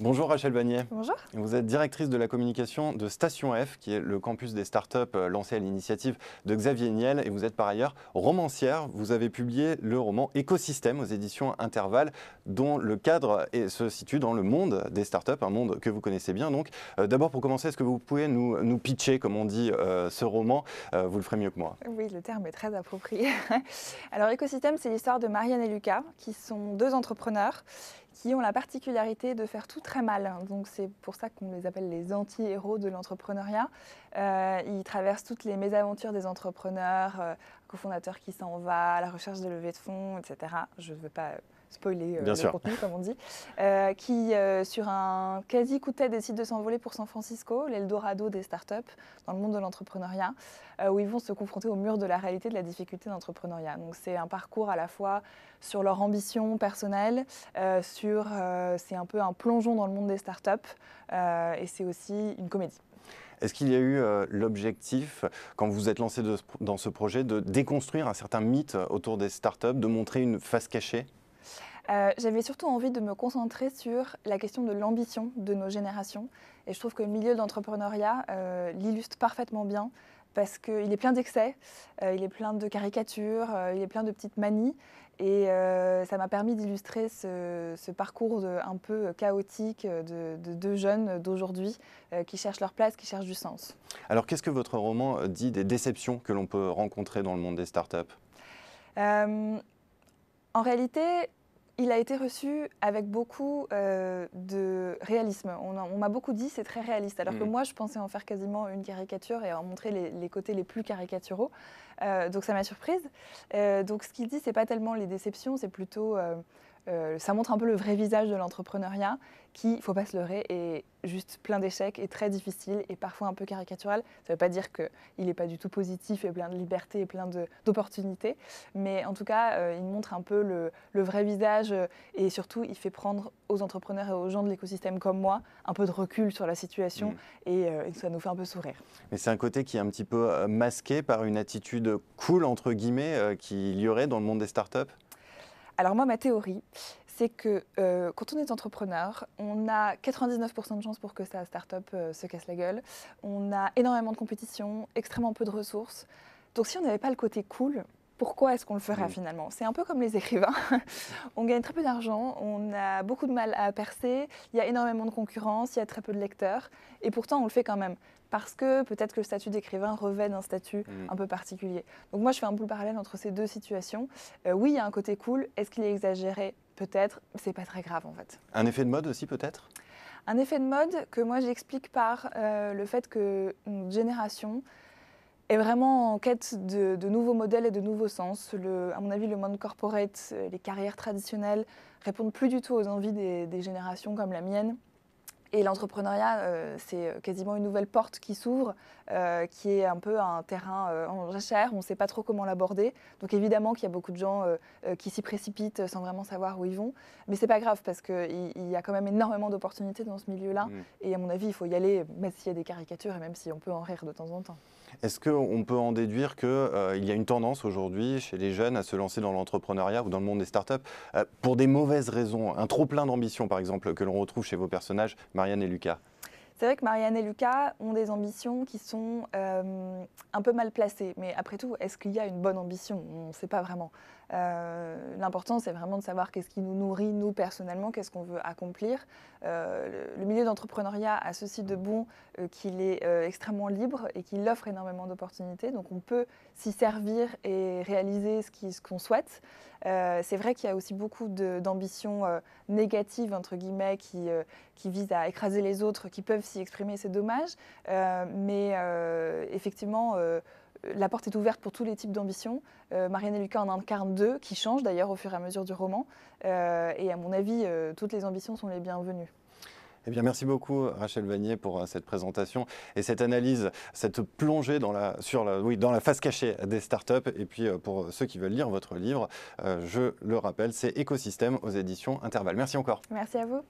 Bonjour Rachel Bagnier. Bonjour. Vous êtes directrice de la communication de Station F, qui est le campus des startups euh, lancé à l'initiative de Xavier Niel. Et vous êtes par ailleurs romancière. Vous avez publié le roman Écosystème aux éditions Intervalle, dont le cadre se situe dans le monde des startups, un monde que vous connaissez bien. Donc, euh, d'abord pour commencer, est-ce que vous pouvez nous, pitcher, comme on dit, euh, ce roman Vous le ferez mieux que moi. Oui, le terme est très approprié. Alors, Écosystème, c'est l'histoire de Marianne et Lucas, qui sont deux entrepreneurs qui ont la particularité de faire tout très mal. Donc c'est pour ça qu'on les appelle les anti-héros de l'entrepreneuriat. Euh, ils traversent toutes les mésaventures des entrepreneurs, euh, cofondateur qui s'en va, à la recherche de levée de fonds, etc. Je ne veux pas euh, spoiler euh, le contenu, comme on dit, euh, qui, sur un quasi coup tête, décide de s'envoler pour San Francisco, l'Eldorado des startups dans le monde de l'entrepreneuriat, où ils vont se confronter au mur de la réalité de la difficulté d'entrepreneuriat. Donc, c'est un parcours à la fois sur leur ambition personnelle, sur c'est un peu un plongeon dans le monde des startups, et c'est aussi une comédie. Est-ce qu'il y a eu euh, l'objectif, quand vous êtes lancé dans ce projet, de déconstruire un certain mythe autour des startups, de montrer une face cachée euh, j'avais surtout envie de me concentrer sur la question de l'ambition de nos générations. Et je trouve que le milieu de euh, l'illustre parfaitement bien parce qu'il est plein d'excès, il est plein de caricatures, il est plein de petites manies. Et euh, ça m'a permis d'illustrer ce, parcours de, un peu chaotique de deux jeunes d'aujourd'hui euh, qui cherchent leur place, qui cherchent du sens. Alors qu'est-ce que votre roman euh, dit des déceptions que l'on peut rencontrer dans le monde des startups euh, En réalité, il a été reçu avec beaucoup de réalisme. On, m'a beaucoup dit c'est très réaliste, alors que mm. moi je pensais en faire quasiment une caricature et en montrer les, côtés les plus caricaturaux. Euh, donc ça m'a surprise. Euh, donc ce qu'il dit, c'est pas tellement les déceptions, c'est plutôt euh, euh, ça montre un peu le vrai visage de l'entrepreneuriat qui, faut pas se leurrer, est juste plein d'échecs et très difficile et parfois un peu caricatural. Ça ne veut pas dire qu'il n'est pas du tout positif et plein de liberté et plein d'opportunités, mais en tout cas, euh, il montre un peu le, vrai visage euh, et surtout, il fait prendre aux entrepreneurs et aux gens de l'écosystème comme moi un peu de recul sur la situation mm. et, et, ça nous fait un peu sourire. Mais c'est un côté qui est un petit peu masqué par une attitude cool, entre guillemets, qu'il y aurait dans le monde des startups alors moi, ma théorie, c'est que euh, quand on est entrepreneur, on a 99% de chances pour que sa start-up euh, se casse la gueule. On a énormément de compétition, extrêmement peu de ressources. Donc si on n'avait pas le côté cool, pourquoi est-ce qu'on le ferait mm. finalement C'est un peu comme les écrivains. on gagne très peu d'argent, on a beaucoup de mal à percer, il y a énormément de concurrence, il y a très peu de lecteurs, et pourtant on le fait quand même. Parce que peut-être que le statut d'écrivain revêt un statut mm. un peu particulier. Donc moi, je fais un peu parallèle entre ces deux situations. Euh, oui, il y a un côté cool. Est-ce qu'il est exagéré Peut-être. C'est pas très grave en fait. Un effet de mode aussi peut-être Un effet de mode que moi j'explique par euh, le fait que notre génération est vraiment en quête de, nouveaux modèles et de nouveaux sens. à mon avis, le monde corporate, euh, les carrières traditionnelles répondent plus du tout aux envies des générations comme la mienne. Et l'entrepreneuriat, euh, c'est euh, quasiment une nouvelle porte qui s'ouvre, euh, qui est un peu un terrain en recherche, on ne sait pas trop comment l'aborder. Donc évidemment qu'il y a beaucoup de gens qui s'y précipitent sans vraiment savoir où ils vont. Mais ce n'est pas grave parce qu'il il y a quand même énormément d'opportunités dans ce milieu-là. Mm. Et à mon avis, il faut y aller, même s'il y a des caricatures et même si on peut en rire de temps en temps. Est-ce qu'on peut en déduire qu'il y a une tendance aujourd'hui chez les jeunes à se lancer dans l'entrepreneuriat ou dans le monde des startups pour des mauvaises raisons Un trop plein d'ambition, par exemple, que l'on retrouve chez vos personnages, Marianne et Lucas c'est vrai que Marianne et Lucas ont des ambitions qui sont euh, un peu mal placées. Mais après tout, est-ce qu'il y a une bonne ambition On ne sait pas vraiment. Euh, l'important, c'est vraiment de savoir qu'est-ce qui nous nourrit, nous, personnellement, qu'est-ce qu'on veut accomplir. Euh, le, milieu d'entrepreneuriat a ceci de bon euh, qu'il est extrêmement libre et qu'il offre énormément d'opportunités. Donc, on peut s'y servir et réaliser ce qu'on souhaite. c'est vrai qu'il y a aussi beaucoup d'ambitions négatives, entre guillemets, qui, qui visent à écraser les autres, qui peuvent s'y exprimer, c'est dommage. mais effectivement, la porte est ouverte pour tous les types d'ambitions. Euh, Marianne et Lucas en incarnent deux, qui changent d'ailleurs au fur et à mesure du roman. Euh, et à mon avis, euh, toutes les ambitions sont les bienvenues. Eh bien, merci beaucoup, Rachel Vanier, pour cette présentation et cette analyse, cette plongée dans la, sur dans la face cachée des startups. Et puis, pour ceux qui veulent lire votre livre, je le rappelle, c'est Écosystème aux éditions Intervalles. Merci encore. Merci à vous.